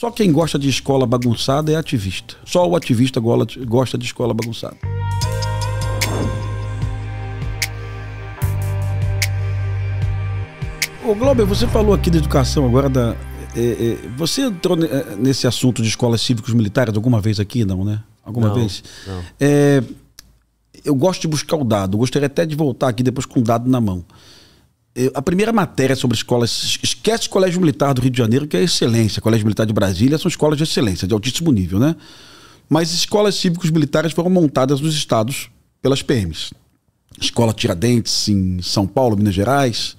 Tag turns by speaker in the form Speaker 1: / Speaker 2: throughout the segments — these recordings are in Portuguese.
Speaker 1: Só quem gosta de escola bagunçada é ativista. Só o ativista gosta de escola bagunçada. Ô Glauber, você falou aqui da educação agora da. É, é, você entrou é, nesse assunto de escolas cívicos militares alguma vez aqui, não, né? Alguma não, vez? Não. É, eu gosto de buscar o dado, gostaria até de voltar aqui depois com o dado na mão a primeira matéria sobre escolas, esquece o Colégio Militar do Rio de Janeiro, que é excelência. Colégio Militar de Brasília são escolas de excelência, de altíssimo nível, né? Mas escolas cívicos militares foram montadas nos estados pelas PMs. Escola Tiradentes, em São Paulo, Minas Gerais.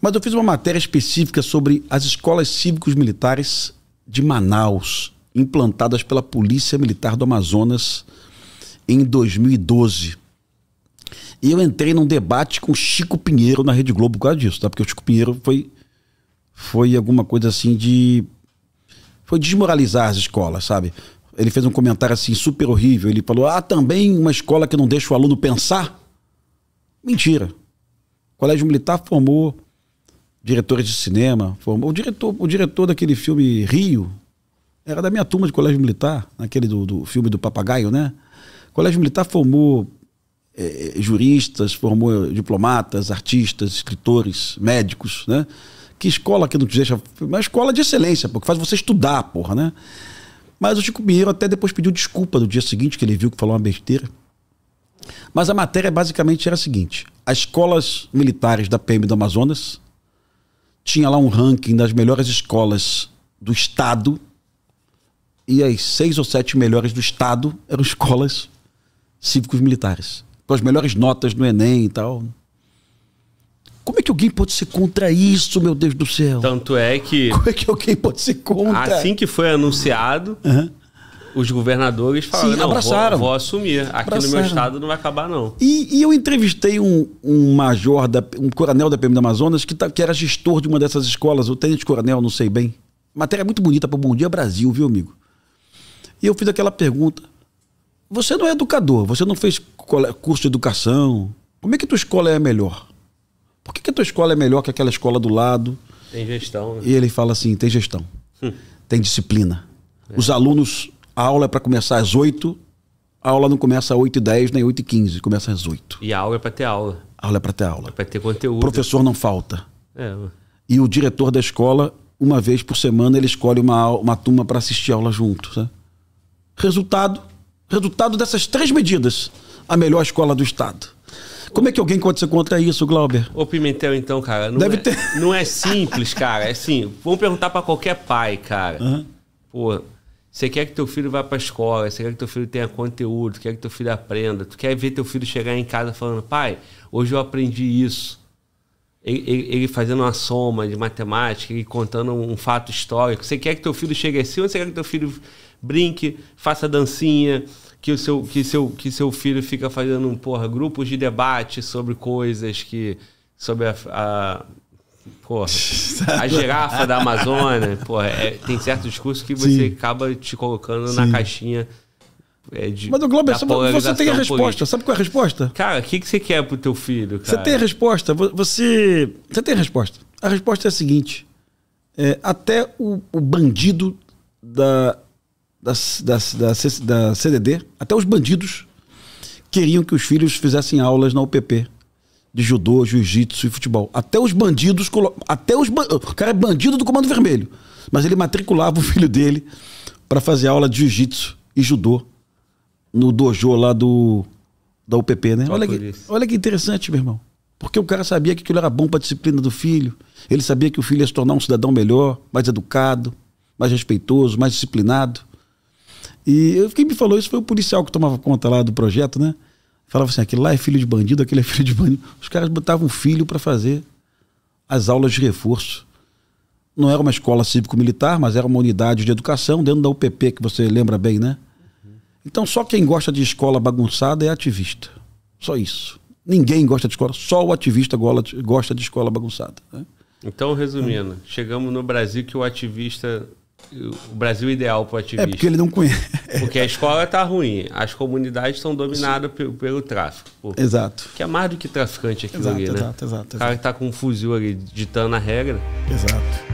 Speaker 1: Mas eu fiz uma matéria específica sobre as escolas cívicos militares de Manaus, implantadas pela Polícia Militar do Amazonas em 2012 e eu entrei num debate com Chico Pinheiro na Rede Globo por causa disso, tá? Porque o Chico Pinheiro foi, foi alguma coisa assim de. Foi desmoralizar as escolas, sabe? Ele fez um comentário assim super horrível. Ele falou: Ah, também uma escola que não deixa o aluno pensar? Mentira. O Colégio Militar formou diretores de cinema, formou. O diretor, o diretor daquele filme Rio era da minha turma de Colégio Militar, naquele do, do filme do Papagaio, né? O Colégio Militar formou é, é, juristas, formou diplomatas, artistas, escritores, médicos, né? Que escola que não te deixa. Uma escola de excelência, porque faz você estudar, porra, né? Mas o Chico Pinheiro até depois pediu desculpa no dia seguinte, que ele viu que falou uma besteira. Mas a matéria basicamente era a seguinte: as escolas militares da PM do Amazonas tinha lá um ranking das melhores escolas do estado e as seis ou sete melhores do estado eram escolas cívicos militares com as melhores notas no Enem e tal. Como é que alguém pode ser contra isso, meu Deus do céu?
Speaker 2: Tanto é que. Como é que alguém pode ser contra? Assim que foi anunciado, uhum. os governadores falaram: Sim, não, abraçaram. Vou, vou assumir. Aqui abraçaram. no meu estado não vai acabar, não.
Speaker 1: E, e eu entrevistei um, um, major, da, um coronel da PM do Amazonas, que, tá, que era gestor de uma dessas escolas, o tenente coronel, não sei bem. Matéria muito bonita para o Bom Dia Brasil, viu, amigo? E eu fiz aquela pergunta. Você não é educador, você não fez curso de educação. Como é que a tua escola é melhor? Por que, que a tua escola é melhor que aquela escola do lado?
Speaker 2: Tem gestão. Né? E
Speaker 1: ele fala assim: tem gestão, hum. tem disciplina. É. Os alunos, a aula é para começar às 8, a aula não começa às 8 e 10 nem 8 e 15, começa às 8.
Speaker 2: E a aula é para ter aula.
Speaker 1: A aula é para ter aula.
Speaker 2: É para ter conteúdo. O professor
Speaker 1: não falta. É. E o diretor da escola, uma vez por semana, ele escolhe uma, uma turma para assistir aula junto. Sabe? Resultado: Resultado dessas três medidas, a melhor escola do Estado. Como é que alguém pode ser contra isso, Glauber?
Speaker 2: Ô Pimentel, então, cara, não, Deve é, ter... não é simples, cara. É assim, vamos perguntar para qualquer pai, cara. Uhum. Pô, você quer que teu filho vá para a escola, você quer que teu filho tenha conteúdo, quer que teu filho aprenda, tu quer ver teu filho chegar em casa falando, pai, hoje eu aprendi isso ele, ele, ele, fazendo uma soma de matemática e contando um fato histórico. Você quer que teu filho chegue assim ou você quer que teu filho brinque, faça dancinha, que o seu, que seu, que seu filho fica fazendo um porra, grupos de debate sobre coisas que sobre a, a Porra, a girafa da Amazônia, porra, é, tem certos discursos que você Sim. acaba te colocando Sim. na caixinha é de, Mas o Globo, é você tem a resposta. Política. Sabe qual é a resposta? Cara, o que, que você quer pro teu filho? Cara? Você tem a
Speaker 1: resposta. Você, você tem a resposta. A resposta é a seguinte: é, até o, o bandido da, da, da, da, da CDD, até os bandidos queriam que os filhos fizessem aulas na UPP de judô, jiu-jitsu e futebol. Até os bandidos. Até os O cara é bandido do Comando Vermelho. Mas ele matriculava o filho dele para fazer aula de jiu-jitsu e judô no dojo lá do da UPP, né? Olha que, olha que interessante, meu irmão. Porque o cara sabia que aquilo era bom para a disciplina do filho. Ele sabia que o filho ia se tornar um cidadão melhor, mais educado, mais respeitoso, mais disciplinado. E quem me falou isso foi o policial que tomava conta lá do projeto, né? Falava assim: aquele lá é filho de bandido, aquele é filho de bandido. Os caras botavam filho para fazer as aulas de reforço. Não era uma escola cívico-militar, mas era uma unidade de educação dentro da UPP, que você lembra bem, né? Então só quem gosta de escola bagunçada é ativista. Só isso. Ninguém gosta de escola, só o ativista gosta de escola bagunçada.
Speaker 2: Né? Então, resumindo, é. chegamos no Brasil que o ativista. O Brasil ideal para o é ativista. É porque ele não conhece. Porque a escola está ruim, as comunidades estão dominadas pelo, pelo, tráfico. Por, exato. Que é mais do que traficante aquilo exato, ali, exato, né? Exato, exato. O cara está com um fuzil ali ditando a regra.
Speaker 1: Exato.